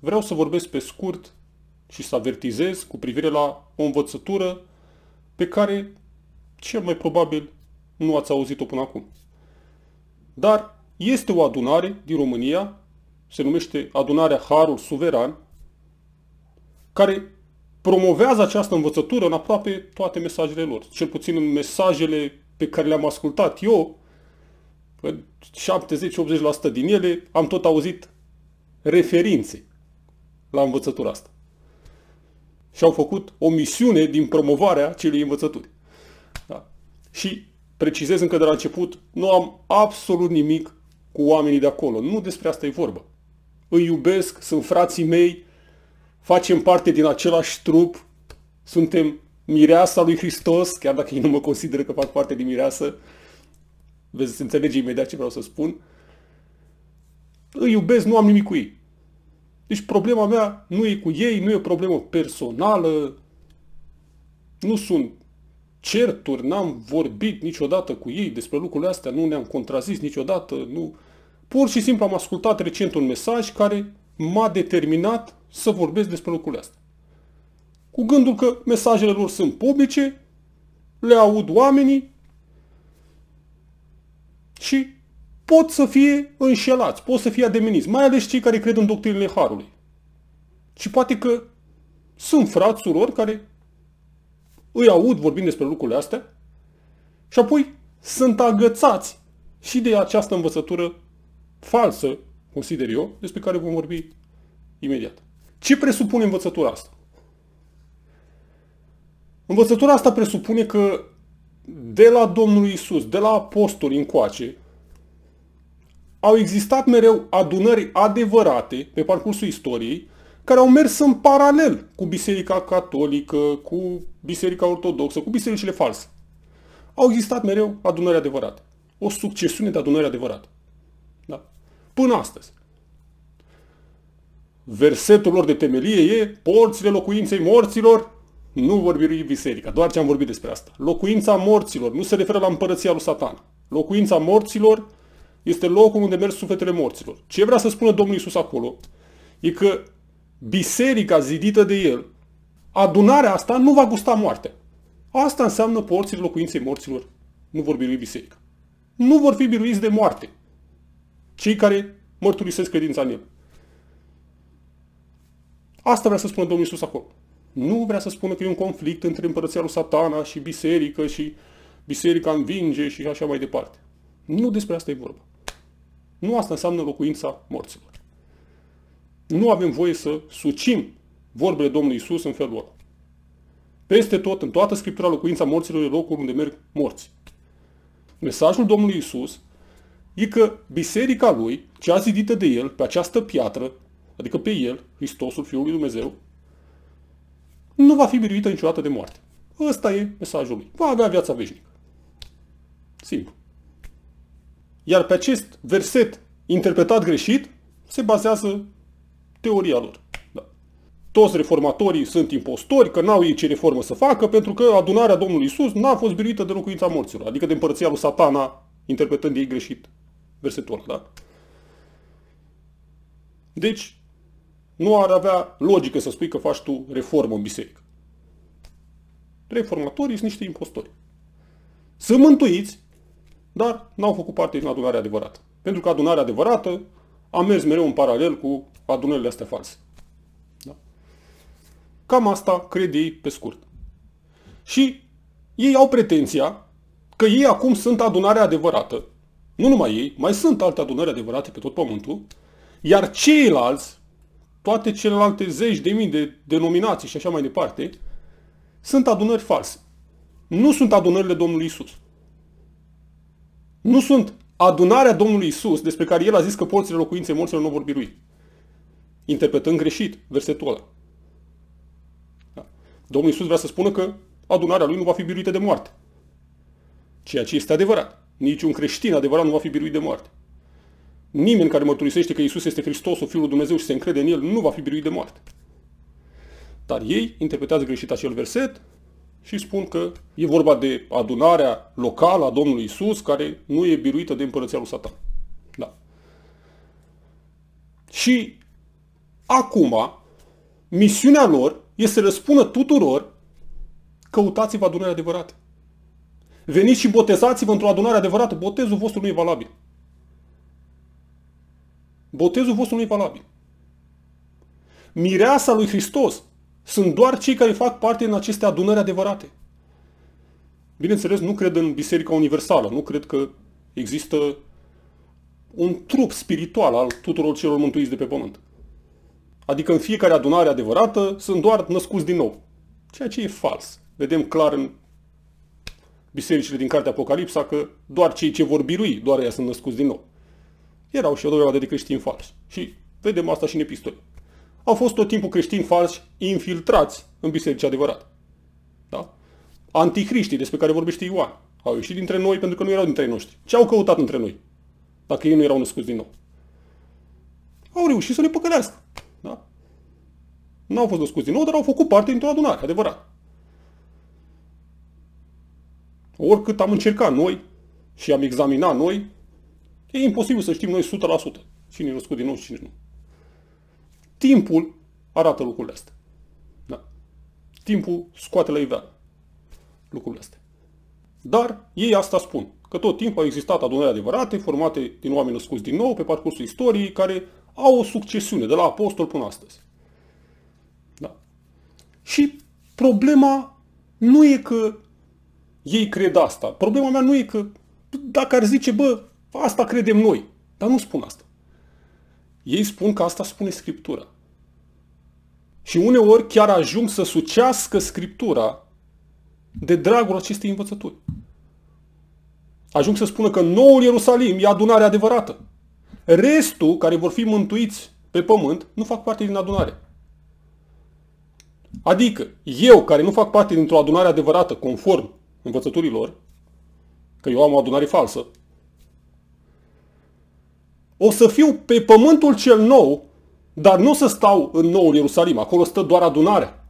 vreau să vorbesc pe scurt și să avertizez cu privire la o învățătură pe care cel mai probabil nu ați auzit-o până acum. Dar este o adunare din România, se numește Adunarea Harul Suveran, care promovează această învățătură în aproape toate mesajele lor, cel puțin în mesajele pe care le-am ascultat eu, în 70-80% din ele am tot auzit referințe la învățătura asta. Și au făcut o misiune din promovarea acelei învățături. Da. Și precizez încă de la început, nu am absolut nimic cu oamenii de acolo. Nu despre asta e vorba. Îi iubesc, sunt frații mei, facem parte din același trup, suntem mireasa lui Hristos, chiar dacă ei nu mă consideră că fac parte din mireasă, veți înțelege imediat ce vreau să spun. Îi iubesc, nu am nimic cu ei. Deci problema mea nu e cu ei, nu e o problemă personală, nu sunt certuri, n-am vorbit niciodată cu ei despre lucrurile astea, nu ne-am contrazis niciodată, nu. Pur și simplu am ascultat recent un mesaj care m-a determinat să vorbesc despre lucrurile astea. Cu gândul că mesajele lor sunt publice, le aud oamenii și pot să fie înșelați, pot să fie ademeniți, mai ales cei care cred în doctrinele Harului. Și poate că sunt frați, surori care îi aud vorbind despre lucrurile astea și apoi sunt agățați și de această învățătură falsă, consider eu, despre care vom vorbi imediat. Ce presupune învățătura asta? Învățătura asta presupune că de la Domnul Isus, de la apostoli încoace, au existat mereu adunări adevărate pe parcursul istoriei care au mers în paralel cu Biserica Catolică, cu Biserica Ortodoxă, cu bisericile false. Au existat mereu adunări adevărate. O succesiune de adunări adevărate. Da? Până astăzi. Versetul lor de temelie e porțile locuinței morților nu vor biserica, doar ce am vorbit despre asta. Locuința morților nu se referă la împărăția lui Satan. Locuința morților este locul unde merg sufletele morților. Ce vrea să spună Domnul Isus acolo e că biserica zidită de el, adunarea asta nu va gusta moartea. Asta înseamnă porții locuinței morților. Nu vor birui biserica. Nu vor fi biruiți de moarte cei care mărturisesc credința în el. Asta vrea să spună Domnul Isus acolo. Nu vrea să spună că e un conflict între împărăția lui satana și biserică și biserica învinge și așa mai departe. Nu despre asta e vorba. Nu asta înseamnă locuința morților. Nu avem voie să sucim vorbele Domnului Isus în felul ăla. Peste tot, în toată Scriptura, locuința morților e locul unde merg morți. Mesajul Domnului Isus e că biserica lui, cea zidită de el, pe această piatră, adică pe el, Hristosul, Fiul lui Dumnezeu, nu va fi biruită niciodată de moarte. Ăsta e mesajul lui. Va avea viața veșnică. Simplu. Iar pe acest verset interpretat greșit se bazează teoria lor. Da. Toți reformatorii sunt impostori, că n-au ei ce reformă să facă, pentru că adunarea Domnului Isus n-a fost biruită de locuința morților, adică de împărăția lui satana, interpretând ei greșit versetul Da? Deci, nu ar avea logică să spui că faci tu reformă în biserică. Reformatorii sunt niște impostori. Sunt mântuiți, dar n-au făcut parte din adunarea adevărată. Pentru că adunarea adevărată a mers mereu în paralel cu adunările astea false. Da? Cam asta cred ei pe scurt. Și ei au pretenția că ei acum sunt adunarea adevărată. Nu numai ei, mai sunt alte adunări adevărate pe tot pământul, iar ceilalți, toate celelalte zeci de mii de denominații și așa mai departe, sunt adunări false. Nu sunt adunările Domnului Isus nu sunt adunarea Domnului Isus, despre care el a zis că porțile locuinței morților nu vor birui. Interpretând greșit versetul ăla. Da. Domnul Isus vrea să spună că adunarea lui nu va fi biruită de moarte. Ceea ce este adevărat. Niciun creștin adevărat nu va fi biruit de moarte. Nimeni care mărturisește că Isus este Hristosul, Fiul lui Dumnezeu și se încrede în El, nu va fi biruit de moarte. Dar ei interpretează greșit acel verset și spun că e vorba de adunarea locală a Domnului Isus care nu e biruită de împărăția lui Satan. Da. Și acum, misiunea lor este să răspună tuturor căutați-vă adunarea adevărată. Veniți și botezați-vă într-o adunare adevărată. Botezul vostru nu e valabil. Botezul vostru nu e valabil. Mireasa lui Hristos sunt doar cei care fac parte în aceste adunări adevărate. Bineînțeles, nu cred în Biserica Universală, nu cred că există un trup spiritual al tuturor celor mântuiți de pe pământ. Adică în fiecare adunare adevărată sunt doar născuți din nou. Ceea ce e fals. Vedem clar în bisericile din Cartea Apocalipsa că doar cei ce vor birui, doar ei sunt născuți din nou. Erau și o de creștini falși. Și vedem asta și în epistole au fost tot timpul creștini falși infiltrați în biserici adevărat, Da? Anticriștii despre care vorbește Ioan au ieșit dintre noi pentru că nu erau dintre noștri. Ce au căutat între noi? Dacă ei nu erau născuți din nou. Au reușit să ne păcălească. Da? Nu au fost născuți din nou, dar au făcut parte dintr-o adunare, adevărat. Oricât am încercat noi și am examinat noi, e imposibil să știm noi 100% cine e născut din nou și cine nu. Timpul arată lucrurile astea. Da. Timpul scoate la iveală lucrurile astea. Dar ei asta spun, că tot timpul au existat adunări adevărate formate din oameni născuți din nou pe parcursul istoriei care au o succesiune de la apostol până astăzi. Da. Și problema nu e că ei cred asta. Problema mea nu e că dacă ar zice, bă, asta credem noi, dar nu spun asta. Ei spun că asta spune Scriptura. Și uneori chiar ajung să sucească Scriptura de dragul acestei învățături. Ajung să spună că noul Ierusalim e adunarea adevărată. Restul, care vor fi mântuiți pe pământ, nu fac parte din adunare. Adică, eu care nu fac parte dintr-o adunare adevărată conform învățăturilor, că eu am o adunare falsă, o să fiu pe pământul cel nou, dar nu o să stau în noul Ierusalim, acolo stă doar adunarea.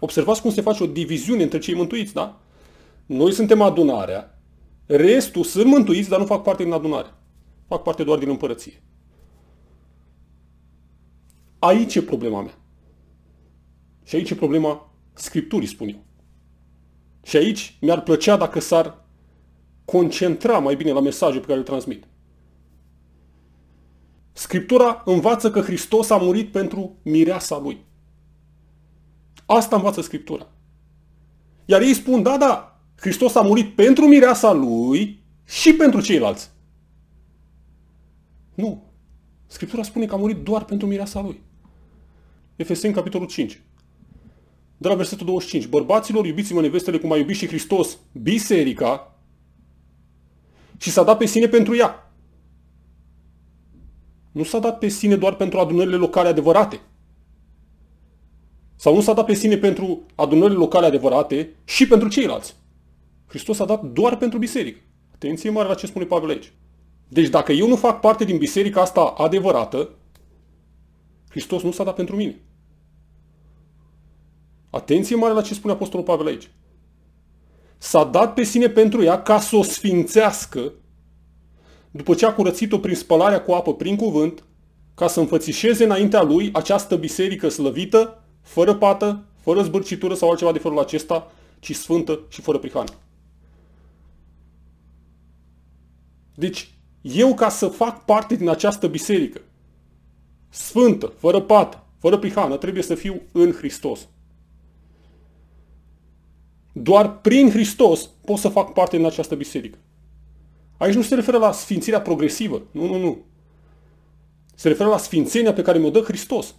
Observați cum se face o diviziune între cei mântuiți, da? Noi suntem adunarea, restul sunt mântuiți, dar nu fac parte din adunare. Fac parte doar din împărăție. Aici e problema mea. Și aici e problema Scripturii, spun eu. Și aici mi-ar plăcea dacă s-ar concentra mai bine la mesajul pe care îl transmit. Scriptura învață că Hristos a murit pentru mireasa lui. Asta învață Scriptura. Iar ei spun, da, da, Hristos a murit pentru mireasa lui și pentru ceilalți. Nu. Scriptura spune că a murit doar pentru mireasa lui. Efeseni, capitolul 5. De la versetul 25. Bărbaților, iubiți-mă nevestele cum a iubit și Hristos biserica și s-a dat pe sine pentru ea, nu s-a dat pe sine doar pentru adunările locale adevărate. Sau nu s-a dat pe sine pentru adunările locale adevărate și pentru ceilalți. Hristos a dat doar pentru biserică. Atenție mare la ce spune Pavel aici. Deci dacă eu nu fac parte din biserica asta adevărată, Hristos nu s-a dat pentru mine. Atenție mare la ce spune Apostolul Pavel aici. S-a dat pe sine pentru ea ca să o sfințească după ce a curățit-o prin spălarea cu apă prin cuvânt, ca să înfățișeze înaintea lui această biserică slăvită, fără pată, fără zbârcitură sau altceva de felul acesta, ci sfântă și fără prihană. Deci, eu ca să fac parte din această biserică, sfântă, fără pată, fără prihană, trebuie să fiu în Hristos. Doar prin Hristos pot să fac parte din această biserică. Aici nu se referă la sfințirea progresivă. Nu, nu, nu. Se referă la sfințenia pe care mi-o dă Hristos.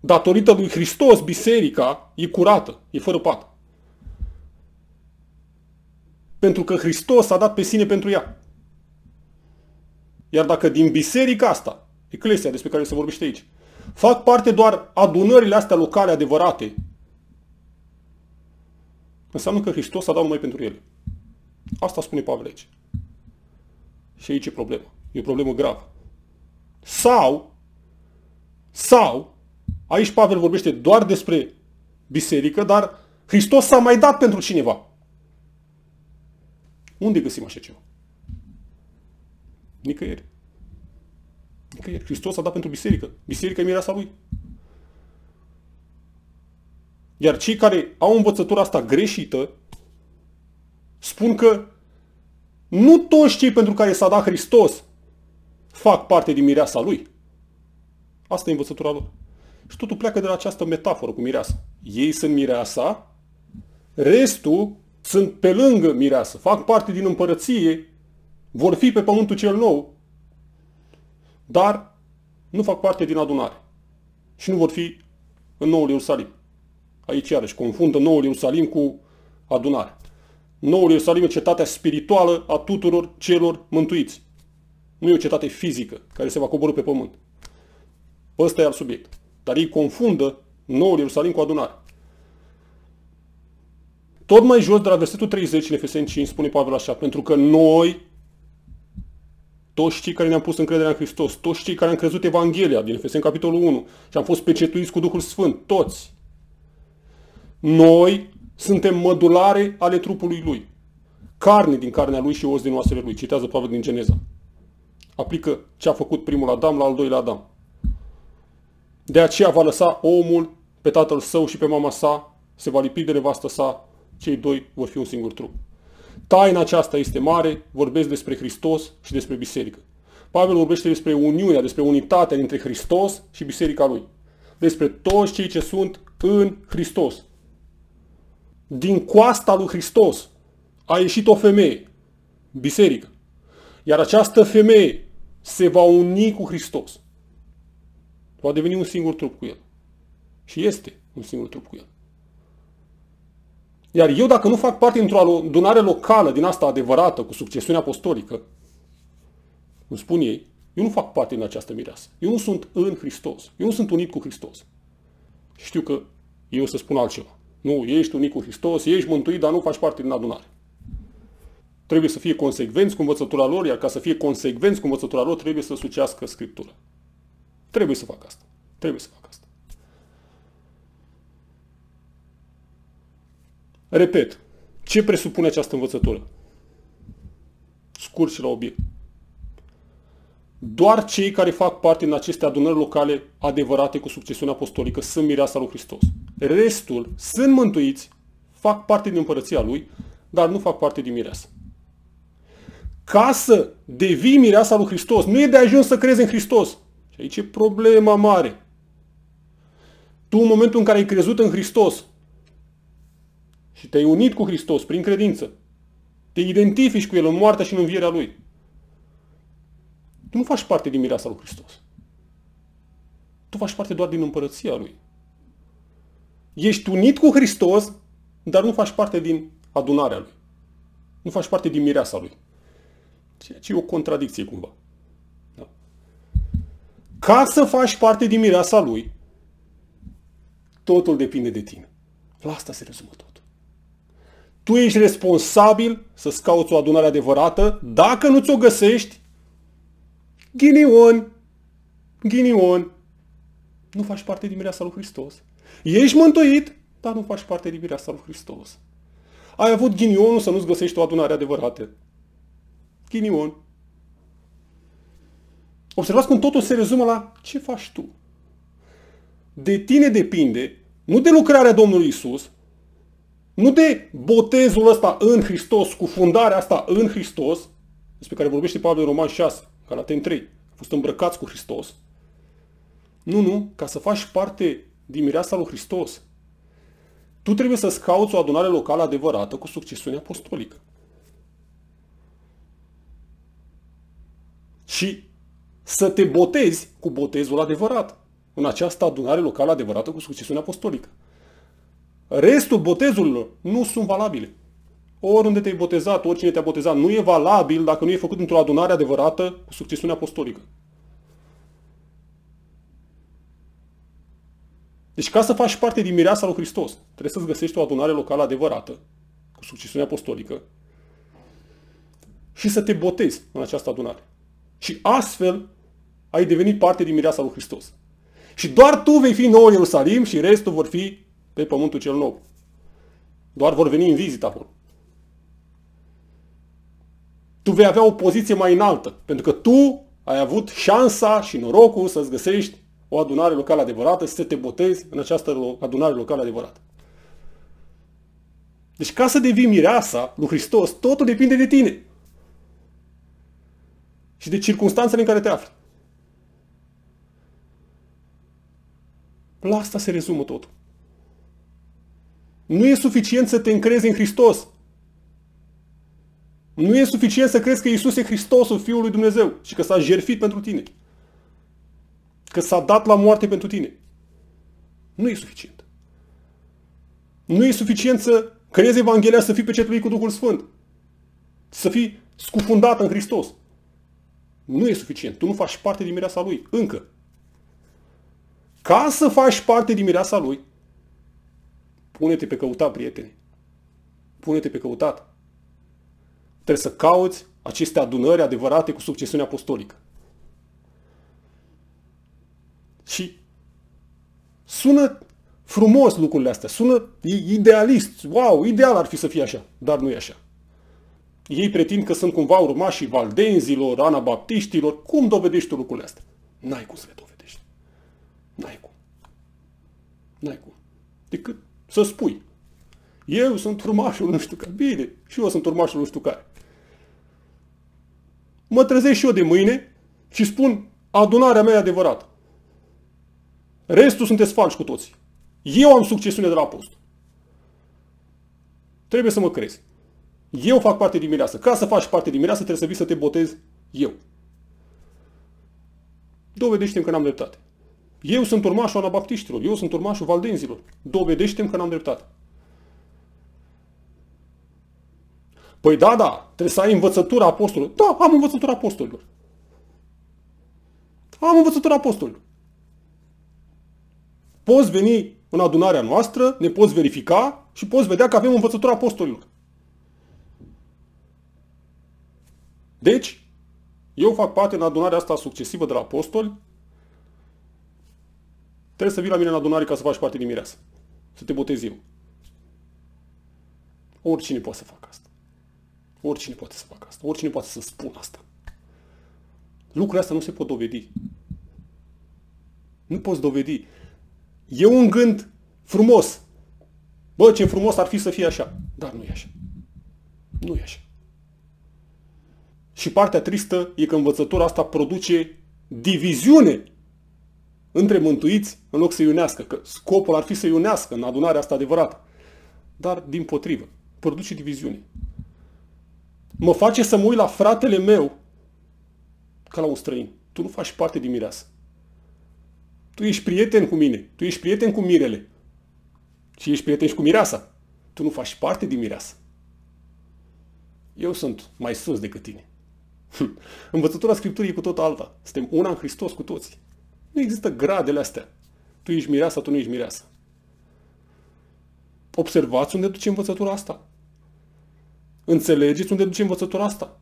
Datorită lui Hristos, biserica e curată, e fără pat. Pentru că Hristos a dat pe sine pentru ea. Iar dacă din biserica asta, eclesia despre care se vorbește aici, fac parte doar adunările astea locale adevărate, înseamnă că Hristos a dat numai pentru ele. Asta spune Pavel aici. Și aici e problema. E o problemă gravă. Sau, sau, aici Pavel vorbește doar despre biserică, dar Hristos s-a mai dat pentru cineva. Unde găsim așa ceva? Nicăieri. Nicăieri. Hristos s-a dat pentru biserică. Biserica e mireasa lui. Iar cei care au învățătura asta greșită, spun că nu toți cei pentru care s-a dat Hristos fac parte din mireasa lui. Asta e învățătura lor. Și totul pleacă de la această metaforă cu mireasa. Ei sunt mireasa, restul sunt pe lângă mireasă, fac parte din împărăție, vor fi pe pământul cel nou, dar nu fac parte din adunare și nu vor fi în noul Ierusalim. Aici iarăși confundă noul Ierusalim cu adunare. Noul Ierusalim e o cetate spirituală a tuturor celor mântuiți. Nu e o cetate fizică care se va coborâ pe pământ. Ăsta e al subiect. Dar ei confundă noul Ierusalim cu adunare. Tot mai jos de la versetul 30 în Efeseni 5 spune Pavel așa, pentru că noi, toți cei care ne-am pus încrederea în Hristos, toți cei care am crezut Evanghelia din Efeseni capitolul 1 și am fost pecetuiți cu Duhul Sfânt, toți, noi suntem mădulare ale trupului lui. Carne din carnea lui și os din oasele lui. Citează Pavel din Geneza. Aplică ce a făcut primul Adam la al doilea Adam. De aceea va lăsa omul pe tatăl său și pe mama sa, se va lipi de nevastă sa, cei doi vor fi un singur trup. Taina aceasta este mare, vorbesc despre Hristos și despre biserică. Pavel vorbește despre uniunea, despre unitatea dintre Hristos și biserica lui. Despre toți cei ce sunt în Hristos din coasta lui Hristos a ieșit o femeie, biserică. Iar această femeie se va uni cu Hristos. Va deveni un singur trup cu el. Și este un singur trup cu el. Iar eu, dacă nu fac parte într-o adunare locală din asta adevărată, cu succesiune apostolică, îmi spun ei, eu nu fac parte din această mireasă. Eu nu sunt în Hristos. Eu nu sunt unit cu Hristos. Știu că eu să spun altceva. Nu, ești cu Hristos, ești mântuit, dar nu faci parte din adunare. Trebuie să fie consecvenți cu învățătura lor, iar ca să fie consecvenți cu învățătura lor, trebuie să sucească Scriptura. Trebuie să fac asta. Trebuie să fac asta. Repet, ce presupune această învățătură? Scurs și la obiect. Doar cei care fac parte în aceste adunări locale adevărate cu succesiune apostolică sunt mireasa lui Hristos. Restul sunt mântuiți, fac parte din împărăția lui, dar nu fac parte din mireasa. Ca să devii mireasa lui Hristos, nu e de ajuns să crezi în Hristos. Și aici e problema mare. Tu, în momentul în care ai crezut în Hristos și te-ai unit cu Hristos prin credință, te identifici cu El în moartea și în învierea Lui, tu nu faci parte din mireasa lui Hristos. Tu faci parte doar din împărăția lui. Ești unit cu Hristos, dar nu faci parte din adunarea lui. Nu faci parte din mireasa lui. Ceea ce e o contradicție cumva. Da? Ca să faci parte din mireasa lui, totul depinde de tine. La asta se rezumă tot. Tu ești responsabil să-ți cauți o adunare adevărată. Dacă nu ți-o găsești, Ghinion! Ghinion! Nu faci parte din mireasa lui Hristos. Ești mântuit, dar nu faci parte din mireasa lui Hristos. Ai avut ghinionul să nu-ți găsești o adunare adevărată. Ghinion. Observați cum totul se rezumă la ce faci tu. De tine depinde, nu de lucrarea Domnului Isus, nu de botezul ăsta în Hristos, cu fundarea asta în Hristos, despre care vorbește Pavel Roman 6, Galaten 3, a fost îmbrăcați cu Hristos. Nu, nu, ca să faci parte din mireasa lui Hristos, tu trebuie să-ți cauți o adunare locală adevărată cu succesiune apostolică. Și să te botezi cu botezul adevărat în această adunare locală adevărată cu succesiune apostolică. Restul botezurilor nu sunt valabile oriunde te-ai botezat, oricine te-a botezat, nu e valabil dacă nu e făcut într-o adunare adevărată cu succesiune apostolică. Deci ca să faci parte din mireasa lui Hristos, trebuie să-ți găsești o adunare locală adevărată, cu succesiune apostolică, și să te botezi în această adunare. Și astfel ai devenit parte din mireasa lui Hristos. Și doar tu vei fi nou în Ierusalim și restul vor fi pe pământul cel nou. Doar vor veni în vizită acolo tu vei avea o poziție mai înaltă, pentru că tu ai avut șansa și norocul să-ți găsești o adunare locală adevărată, să te botezi în această adunare locală adevărată. Deci ca să devii mireasa lui Hristos, totul depinde de tine. Și de circunstanțele în care te afli. La asta se rezumă totul. Nu e suficient să te încrezi în Hristos. Nu e suficient să crezi că Isus e Hristosul, Fiul lui Dumnezeu și că s-a jertfit pentru tine. Că s-a dat la moarte pentru tine. Nu e suficient. Nu e suficient să crezi Evanghelia să fii pecetuit cu Duhul Sfânt. Să fii scufundat în Hristos. Nu e suficient. Tu nu faci parte din mireasa Lui. Încă. Ca să faci parte din mireasa Lui, pune-te pe căutat, prieteni. Pune-te pe căutat. Trebuie să cauți aceste adunări adevărate cu succesiune apostolică. Și sună frumos lucrurile astea, sună idealist, wow, ideal ar fi să fie așa, dar nu e așa. Ei pretind că sunt cumva urmașii valdenzilor, anabaptiștilor. Cum dovedești tu lucrurile astea? N-ai cum să le dovedești. N-ai cum. N-ai cum. Decât să spui. Eu sunt urmașul nu știu care. Bine, și eu sunt urmașul nu știu care mă trezesc și eu de mâine și spun adunarea mea e adevărată. Restul sunteți falși cu toți. Eu am succesiune de la post. Trebuie să mă crezi. Eu fac parte din mireasă. Ca să faci parte din mireasă, trebuie să vii să te botezi eu. Dovedește-mi că n-am dreptate. Eu sunt urmașul anabaptiștilor, eu sunt urmașul valdenzilor. Dovedește-mi că n-am dreptate. Păi da, da, trebuie să ai învățătura apostolului. Da, am învățătura apostolilor. Am învățătura apostolilor. Poți veni în adunarea noastră, ne poți verifica și poți vedea că avem învățătura apostolilor. Deci, eu fac parte în adunarea asta succesivă de la apostoli. Trebuie să vii la mine în adunare ca să faci parte din mireasă. Să te botezi eu. Oricine poate să facă asta. Oricine poate să facă asta. Oricine poate să spună asta. Lucrurile astea nu se pot dovedi. Nu poți dovedi. E un gând frumos. Bă, ce frumos ar fi să fie așa. Dar nu e așa. Nu e așa. Și partea tristă e că învățătura asta produce diviziune între mântuiți în loc să iunească. Că scopul ar fi să iunească, în adunarea asta adevărată. Dar din potrivă, produce diviziune mă face să mă uit la fratele meu ca la un străin. Tu nu faci parte din mireasă. Tu ești prieten cu mine, tu ești prieten cu mirele și ești prieten și cu mireasa. Tu nu faci parte din mireasă. Eu sunt mai sus decât tine. Hm. Învățătura Scripturii e cu tot alta. Suntem una în Hristos cu toți. Nu există gradele astea. Tu ești mireasa, tu nu ești mireasa. Observați unde duce învățătura asta. Înțelegeți unde duce învățătura asta?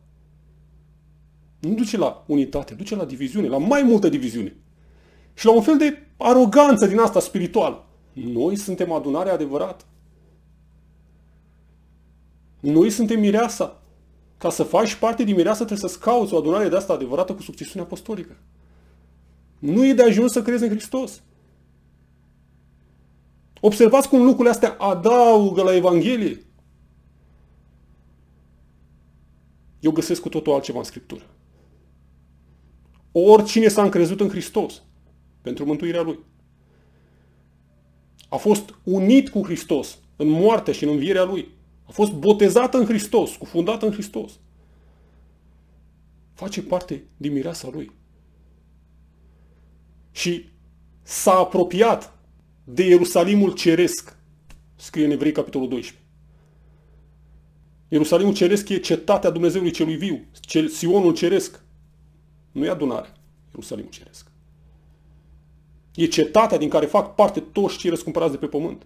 Nu duce la unitate, duce la diviziune, la mai multă diviziune. Și la un fel de aroganță din asta spirituală. Noi suntem adunarea adevărată. Noi suntem mireasa. Ca să faci parte din mireasa, trebuie să-ți cauți o adunare de asta adevărată cu succesiune apostolică. Nu e de ajuns să crezi în Hristos. Observați cum lucrurile astea adaugă la Evanghelie. eu găsesc cu totul altceva în Scriptură. Oricine s-a încrezut în Hristos pentru mântuirea lui. A fost unit cu Hristos în moartea și în învierea lui. A fost botezat în Hristos, cufundat în Hristos. Face parte din mireasa lui. Și s-a apropiat de Ierusalimul ceresc, scrie în Evrei capitolul 12. Ierusalimul Ceresc e cetatea Dumnezeului Celui Viu, Sionul Ceresc. Nu e adunare, Ierusalimul Ceresc. E cetatea din care fac parte toți cei răscumpărați de pe pământ.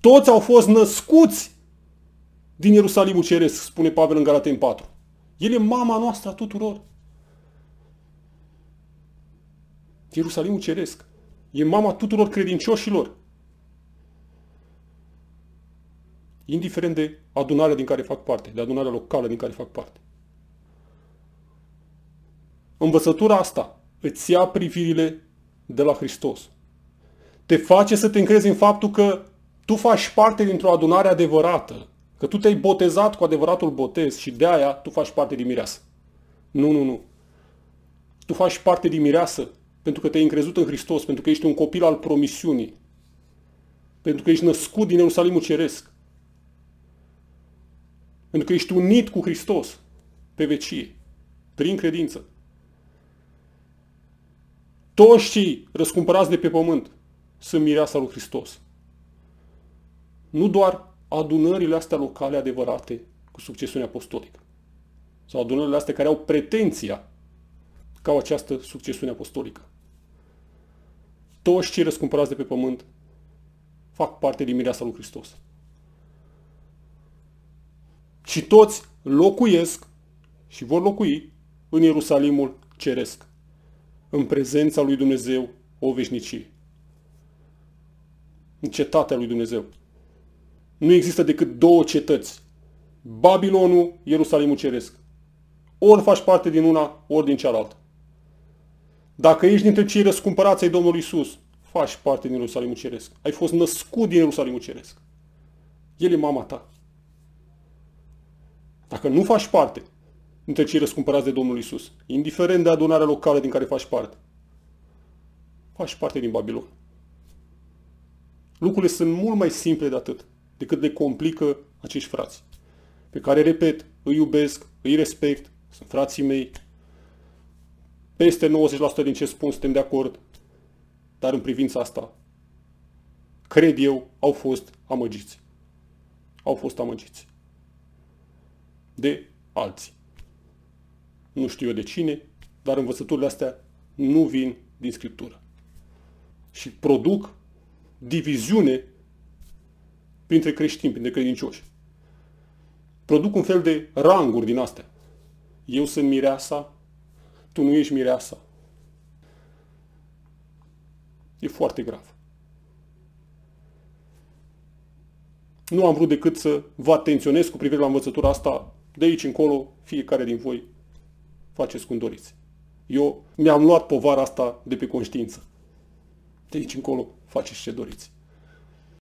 Toți au fost născuți din Ierusalimul Ceresc, spune Pavel în Galaten 4. El e mama noastră a tuturor. Ierusalimul Ceresc e mama tuturor credincioșilor indiferent de adunarea din care fac parte, de adunarea locală din care fac parte. Învățătura asta îți ia privirile de la Hristos. Te face să te încrezi în faptul că tu faci parte dintr-o adunare adevărată, că tu te-ai botezat cu adevăratul botez și de aia tu faci parte din mireasă. Nu, nu, nu. Tu faci parte din mireasă pentru că te-ai încrezut în Hristos, pentru că ești un copil al promisiunii, pentru că ești născut din Ierusalimul Ceresc, pentru că ești unit cu Hristos pe vecie, prin credință. Toți cei răscumpărați de pe pământ sunt mireasa lui Hristos. Nu doar adunările astea locale adevărate cu succesiune apostolică. Sau adunările astea care au pretenția ca au această succesiune apostolică. Toți cei răscumpărați de pe pământ fac parte din mireasa lui Hristos și toți locuiesc și vor locui în Ierusalimul ceresc, în prezența lui Dumnezeu o veșnicie. În cetatea lui Dumnezeu. Nu există decât două cetăți. Babilonul, Ierusalimul ceresc. Ori faci parte din una, ori din cealaltă. Dacă ești dintre cei răscumpărați ai Domnului Iisus, faci parte din Ierusalimul ceresc. Ai fost născut din Ierusalimul ceresc. El e mama ta. Dacă nu faci parte dintre cei răscumpărați de Domnul Isus, indiferent de adunarea locală din care faci parte, faci parte din Babilon. Lucrurile sunt mult mai simple de atât decât le complică acești frați, pe care, repet, îi iubesc, îi respect, sunt frații mei, peste 90% din ce spun suntem de acord, dar în privința asta, cred eu, au fost amăgiți. Au fost amăgiți de alții. Nu știu eu de cine, dar învățăturile astea nu vin din Scriptură. Și produc diviziune printre creștini, printre credincioși. Produc un fel de ranguri din astea. Eu sunt mireasa, tu nu ești mireasa. E foarte grav. Nu am vrut decât să vă atenționez cu privire la învățătura asta de aici încolo, fiecare din voi faceți cum doriți. Eu mi-am luat povara asta de pe conștiință. De aici încolo, faceți ce doriți.